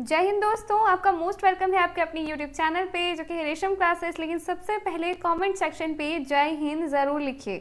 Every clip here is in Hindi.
जय हिंद दोस्तों आपका मोस्ट वेलकम है आपके अपने यूट्यूब चैनल पे जो कि रेशम क्लासेस लेकिन सबसे पहले कमेंट सेक्शन पे जय हिंद ज़रूर लिखिए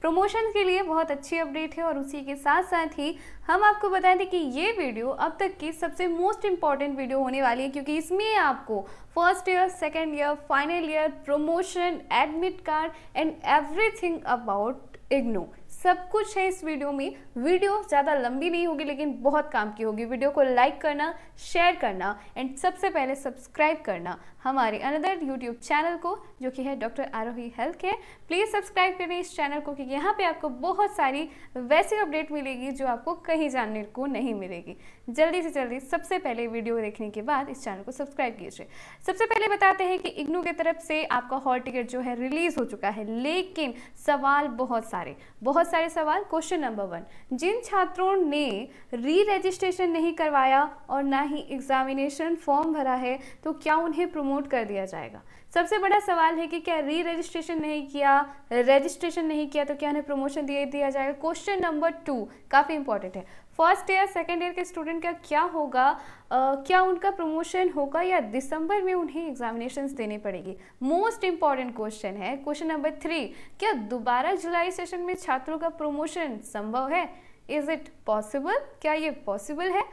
प्रमोशन के लिए बहुत अच्छी अपडेट है और उसी के साथ साथ ही हम आपको बता दें कि ये वीडियो अब तक की सबसे मोस्ट इम्पॉर्टेंट वीडियो होने वाली है क्योंकि इसमें आपको first year second year final year promotion admit card and everything about IGNOU सब कुछ है इस वीडियो में वीडियो ज़्यादा लंबी नहीं होगी लेकिन बहुत काम की होगी वीडियो को लाइक करना शेयर करना एंड सबसे पहले सब्सक्राइब करना हमारे अनदर यूट्यूब चैनल को जो कि है doctor Arohi health care please subscribe करें इस चैनल को क्योंकि यहाँ पर आपको बहुत सारी वैसी अपडेट मिलेगी जो आपको कहीं जानने को नहीं मिलेगी जल्दी से जल्दी सबसे पहले वीडियो देखने के बाद इस चैनल को सब्सक्राइब कीजिए सबसे पहले बताते हैं कि इग्नू की तरफ से आपका हॉल टिकट जो है रिलीज़ हो चुका है लेकिन सवाल बहुत सारे बहुत सारे सवाल क्वेश्चन नंबर वन जिन छात्रों ने री रजिस्ट्रेशन नहीं करवाया और ना ही एग्जामिनेशन फॉर्म भरा है तो क्या उन्हें प्रमोट कर दिया जाएगा सबसे बड़ा सवाल है कि क्या री रजिस्ट्रेशन नहीं किया रजिस्ट्रेशन नहीं किया तो क्या उन्हें प्रमोशन दिया दिया जाएगा क्वेश्चन नंबर टू काफ़ी इंपॉर्टेंट है फर्स्ट ईयर सेकेंड ईयर के स्टूडेंट का क्या होगा आ, क्या उनका प्रमोशन होगा या दिसंबर में उन्हें एग्जामिनेशन देने पड़ेगी मोस्ट इंपॉर्टेंट क्वेश्चन है क्वेश्चन नंबर थ्री क्या दोबारा जुलाई सेशन में छात्रों का प्रमोशन संभव है इज इट पॉसिबल क्या ये पॉसिबल है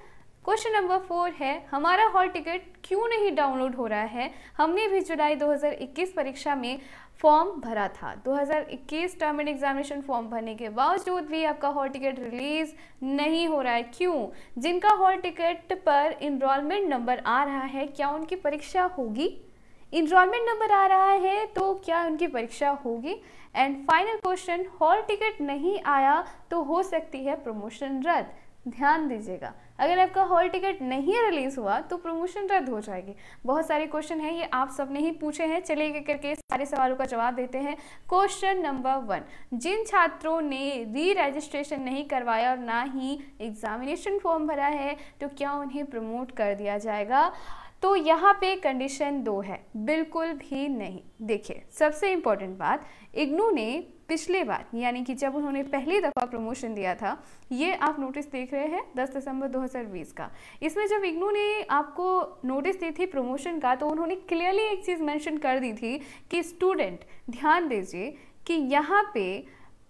क्वेश्चन नंबर फोर है हमारा हॉल टिकट क्यों नहीं डाउनलोड हो रहा है हमने भी जुलाई 2021 परीक्षा में फॉर्म भरा था 2021 टर्म एंड एग्जामिनेशन फॉर्म भरने के बावजूद भी आपका हॉल टिकट रिलीज नहीं हो रहा है क्यों जिनका हॉल टिकट पर इनरोलमेंट नंबर आ रहा है क्या उनकी परीक्षा होगी इनरोलमेंट नंबर आ रहा है तो क्या उनकी परीक्षा होगी and final question hall ticket नहीं आया तो हो सकती है प्रमोशन रद्द ध्यान दीजिएगा अगर आपका हॉल टिकट नहीं रिलीज़ हुआ तो प्रमोशन रद्द हो जाएगी बहुत सारे क्वेश्चन हैं ये आप सबने ही पूछे हैं चलिए करके सारे सवालों का जवाब देते हैं क्वेश्चन नंबर वन जिन छात्रों ने री रजिस्ट्रेशन नहीं करवाया और ना ही एग्जामिनेशन फॉर्म भरा है तो क्या उन्हें प्रमोट कर दिया जाएगा तो यहाँ पे कंडीशन दो है बिल्कुल भी नहीं देखिए सबसे इम्पोर्टेंट बात इग्नू ने पिछले बार यानी कि जब उन्होंने पहली दफ़ा प्रमोशन दिया था ये आप नोटिस देख रहे हैं 10 दिसंबर 2020 का इसमें जब इग्नू ने आपको नोटिस दी थी प्रमोशन का तो उन्होंने क्लियरली एक चीज़ मेंशन कर दी थी कि स्टूडेंट ध्यान दीजिए कि यहाँ पे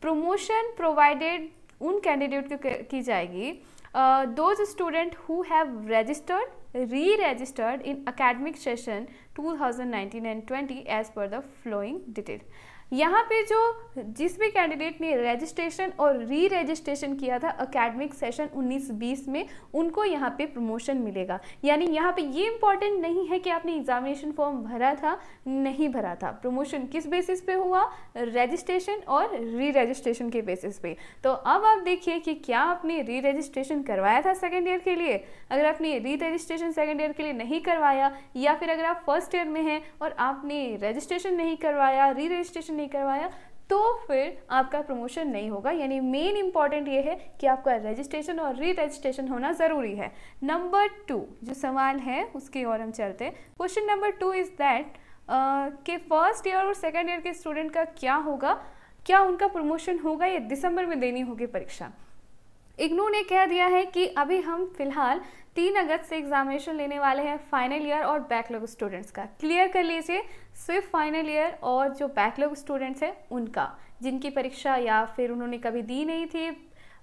प्रमोशन प्रोवाइडेड उन कैंडिडेट को की जाएगी those students who have registered re registered in academic session 2019 and 20 as per the following detail यहाँ पे जो जिस भी कैंडिडेट ने रजिस्ट्रेशन और री रजिस्ट्रेशन किया था अकेडमिक सेशन 19-20 में उनको यहाँ पे प्रमोशन मिलेगा यानी यहाँ पे ये इंपॉर्टेंट नहीं है कि आपने एग्जामिनेशन फॉर्म भरा था नहीं भरा था प्रमोशन किस बेसिस पे हुआ रजिस्ट्रेशन और री रजिस्ट्रेशन के बेसिस पे तो अब आप देखिए कि क्या आपने री रजिस्ट्रेशन करवाया था सेकेंड ईयर के लिए अगर आपने री रजिस्ट्रेशन सेकेंड ईयर के लिए नहीं करवाया या फिर अगर आप फर्स्ट फर्स्ट ईयर में हैं और आपने रजिस्ट्रेशन नहीं करवाया री रजिस्ट्रेशन नहीं करवाया तो फिर आपका प्रमोशन नहीं होगा यानी मेन इंपॉर्टेंट ये है कि आपका रजिस्ट्रेशन और री रजिस्ट्रेशन होना ज़रूरी है नंबर टू जो सवाल है उसकी ओर हम चलते हैं question number two is that के फर्स्ट ईयर और सेकेंड ईयर के स्टूडेंट का क्या होगा क्या उनका प्रमोशन होगा या दिसंबर में देनी होगी परीक्षा इग्नू ने कह दिया है कि अभी हम फिलहाल तीन अगस्त से एग्जामिनेशन लेने वाले हैं फाइनल ईयर और बैकलॉग स्टूडेंट्स का क्लियर कर लीजिए सिर्फ फाइनल ईयर और जो बैकलॉग स्टूडेंट्स हैं उनका जिनकी परीक्षा या फिर उन्होंने कभी दी नहीं थी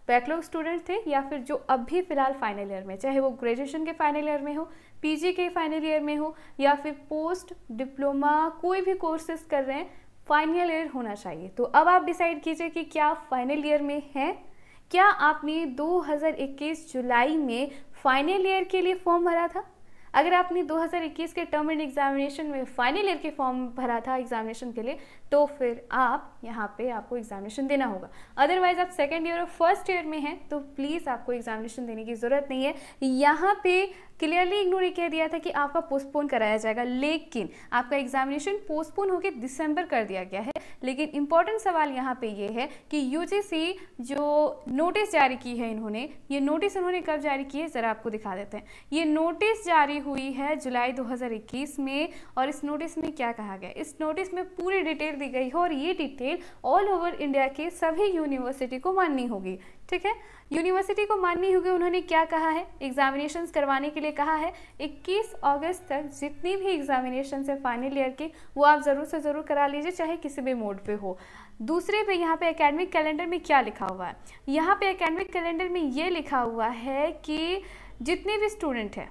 बैकलॉग स्टूडेंट्स थे या फिर जो अब भी फिलहाल फाइनल ईयर में चाहे वो ग्रेजुएशन के फाइनल ईयर में हो पीजी के फाइनल ईयर में हो या फिर पोस्ट डिप्लोमा कोई भी कोर्सेस कर रहे हैं फाइनल ईयर होना चाहिए तो अब आप डिसाइड कीजिए कि क्या फाइनल ईयर में हैं क्या आपने 2021 जुलाई में फाइनल ईयर के लिए फॉर्म भरा था अगर आपने 2021 के टर्म एंड एग्जामिनेशन में फाइनल ईयर के फॉर्म भरा था एग्जामिनेशन के लिए तो फिर आप यहाँ पे आपको एग्जामिनेशन देना होगा अदरवाइज आप सेकेंड ईयर और फर्स्ट ईयर में हैं तो प्लीज़ आपको एग्जामिनेशन देने की ज़रूरत नहीं है यहाँ पे क्लियरली इग्नोर कह दिया था कि आपका पोस्टपोन कराया जाएगा लेकिन आपका एग्जामिनेशन पोस्टपोन होकर दिसंबर कर दिया गया है लेकिन इम्पॉर्टेंट सवाल यहाँ पे ये है कि यूजीसी जो नोटिस जारी की है इन्होंने ये नोटिस इन्होंने कब जारी की है ज़रा आपको दिखा देते हैं ये नोटिस जारी हुई है जुलाई 2021 में और इस नोटिस में क्या कहा गया इस नोटिस में पूरी डिटेल दी गई है और ये डिटेल ऑल ओवर इंडिया के सभी यूनिवर्सिटी को माननी होगी ठीक है यूनिवर्सिटी को माननी होगी उन्होंने क्या कहा है एग्जामिनेशंस करवाने के लिए कहा है 21 अगस्त तक जितनी भी एग्जामिनेशन है फाइनल ईयर की वो आप ज़रूर से ज़रूर करा लीजिए चाहे किसी भी मोड पे हो दूसरे पे यहाँ पे एकेडमिक कैलेंडर में क्या लिखा हुआ है यहाँ पे एकेडमिक कैलेंडर में ये लिखा हुआ है कि जितने भी स्टूडेंट हैं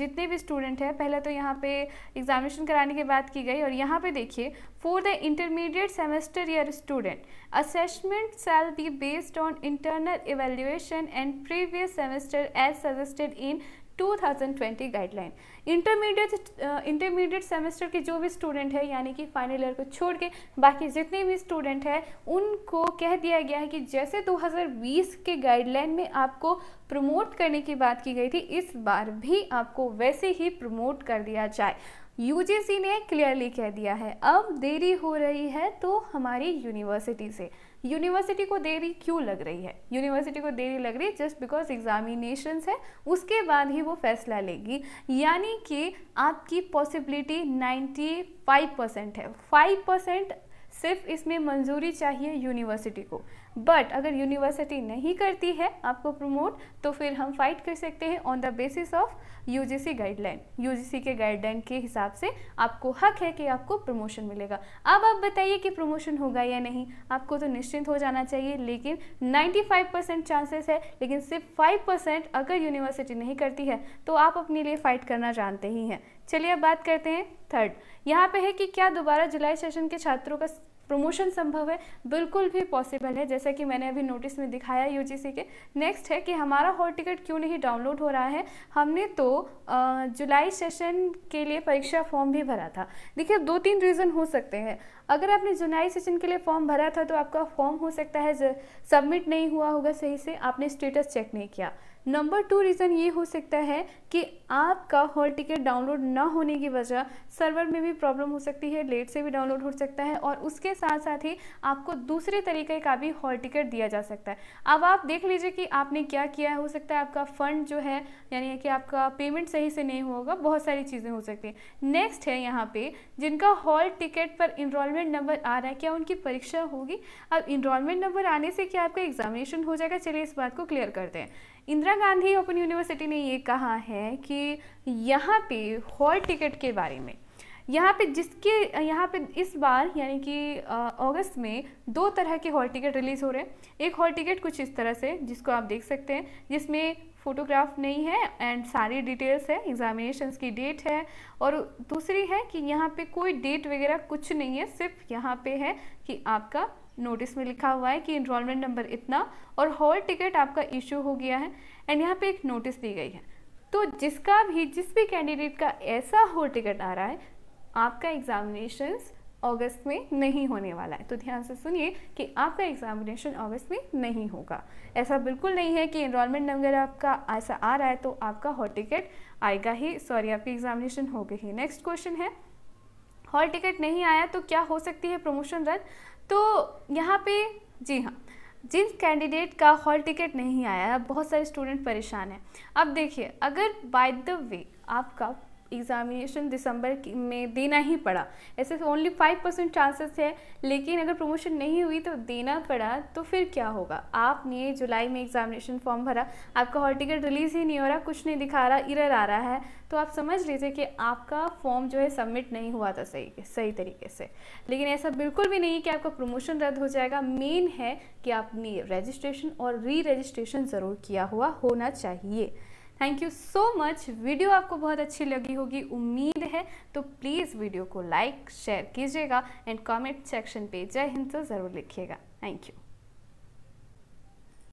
जितने भी स्टूडेंट हैं पहले तो यहाँ पे एग्जामिनेशन कराने की बात की गई और यहाँ पे देखिए for the intermediate semester year student assessment shall be based on internal evaluation and previous semester as suggested in 2020 guideline intermediate intermediate semester के जो भी स्टूडेंट है यानी कि फाइनल ईयर को छोड़ के बाकी जितने भी स्टूडेंट हैं उनको कह दिया गया है कि जैसे 2020 के गाइडलाइन में आपको प्रमोट करने की बात की गई थी इस बार भी आपको वैसे ही प्रमोट कर दिया जाए यूजीसी ने क्लियरली कह दिया है अब देरी हो रही है तो हमारी यूनिवर्सिटी से यूनिवर्सिटी को देरी क्यों लग रही है यूनिवर्सिटी को देरी लग रही है जस्ट बिकॉज एग्जामिनेशन है उसके बाद ही वो फैसला लेगी यानी कि आपकी पॉसिबिलिटी 95 परसेंट है 5 परसेंट सिर्फ इसमें मंजूरी चाहिए यूनिवर्सिटी को बट अगर यूनिवर्सिटी नहीं करती है आपको प्रमोट तो फिर हम फाइट कर सकते हैं on the basis of UGC guideline UGC के गाइडलाइन के हिसाब से आपको हक है कि आपको प्रमोशन मिलेगा अब आप बताइए कि प्रमोशन होगा या नहीं आपको तो निश्चिंत हो जाना चाहिए लेकिन 95% चांसेस है लेकिन सिर्फ 5% अगर यूनिवर्सिटी नहीं करती है तो आप अपने लिए फ़ाइट करना जानते ही हैं चलिए अब बात करते हैं थर्ड यहाँ पे है कि क्या दोबारा जुलाई सेशन के छात्रों का प्रमोशन संभव है बिल्कुल भी पॉसिबल है जैसा कि मैंने अभी नोटिस में दिखाया यूजीसी के नेक्स्ट है कि हमारा हॉल टिकट क्यों नहीं डाउनलोड हो रहा है हमने तो जुलाई सेशन के लिए परीक्षा फॉर्म भी भरा था देखिए दो तीन रीज़न हो सकते हैं अगर आपने जुलाई सेशन के लिए फॉर्म भरा था तो आपका फॉर्म हो सकता है सबमिट नहीं हुआ होगा सही से आपने स्टेटस चेक नहीं किया नंबर टू रीज़न ये हो सकता है कि आपका हॉल टिकट डाउनलोड ना होने की वजह सर्वर में भी प्रॉब्लम हो सकती है लेट से भी डाउनलोड हो सकता है और उसके साथ साथ ही आपको दूसरे तरीके का भी हॉल टिकट दिया जा सकता है अब आप देख लीजिए कि आपने क्या किया हो सकता है आपका फ़ंड जो है यानी कि आपका पेमेंट सही से नहीं होगा बहुत सारी चीज़ें हो सकती हैं नेक्स्ट है यहाँ पर जिनका हॉल टिकट पर इनरोलमेंट नंबर आ रहा है क्या उनकी परीक्षा होगी अब इनरोलमेंट नंबर आने से क्या आपका एग्जामिनेशन हो जाएगा चलिए इस बात को क्लियर करते हैं इंदिरा गांधी ओपन यूनिवर्सिटी ने ये कहा है कि यहाँ पे हॉल टिकट के बारे में यहाँ पे जिसके यहाँ पे इस बार यानी कि अगस्त में दो तरह के हॉल टिकट रिलीज़ हो रहे हैं एक हॉल टिकट कुछ इस तरह से जिसको आप देख सकते हैं जिसमें फ़ोटोग्राफ नहीं है एंड सारी डिटेल्स है एग्ज़ामिनेशन की डेट है और दूसरी है कि यहाँ पे कोई डेट वगैरह कुछ नहीं है सिर्फ यहाँ पे है कि आपका नोटिस में लिखा हुआ है कि इनरोलमेंट नंबर इतना और हॉल टिकट आपका इशू हो गया है एंड यहाँ पे एक नोटिस दी गई है तो जिसका भी जिस भी कैंडिडेट का ऐसा हॉल टिकट आ रहा है आपका एग्जामिनेशन अगस्त में नहीं होने वाला है तो ध्यान से सुनिए कि आपका एग्जामिनेशन अगस्त में नहीं होगा ऐसा बिल्कुल नहीं है कि इनरोलमेंट नंबर आपका ऐसा आ रहा है तो आपका हॉल टिकट आएगा ही सॉरी आपकी एग्जामिनेशन हो गई नेक्स्ट क्वेश्चन है हॉल टिकट नहीं आया तो क्या हो सकती है प्रमोशन रद्द तो यहाँ पे जी हाँ जिन कैंडिडेट का हॉल टिकट नहीं आया बहुत सारे स्टूडेंट परेशान हैं अब देखिए अगर बाय द वे आपका एग्ज़ामिनेशन दिसंबर में देना ही पड़ा ऐसे ओनली फाइव परसेंट चांसेस है लेकिन अगर प्रमोशन नहीं हुई तो देना पड़ा तो फिर क्या होगा आपने जुलाई में एग्ज़ामिनेशन फॉर्म भरा आपका हॉल टिकट रिलीज़ ही नहीं हो रहा कुछ नहीं दिखा रहा इरर आ रहा है तो आप समझ लीजिए कि आपका फॉर्म जो है सबमिट नहीं हुआ था सही सही तरीके से लेकिन ऐसा बिल्कुल भी नहीं कि आपका प्रमोशन रद्द हो जाएगा मेन है कि आपने रजिस्ट्रेशन और री रजिस्ट्रेशन ज़रूर किया हुआ होना चाहिए thank you so much video आपको बहुत अच्छी लगी होगी उम्मीद है तो प्लीज़ वीडियो को लाइक शेयर कीजिएगा एंड कमेंट सेक्शन पे जय हिंद तो ज़रूर लिखिएगा थैंक यू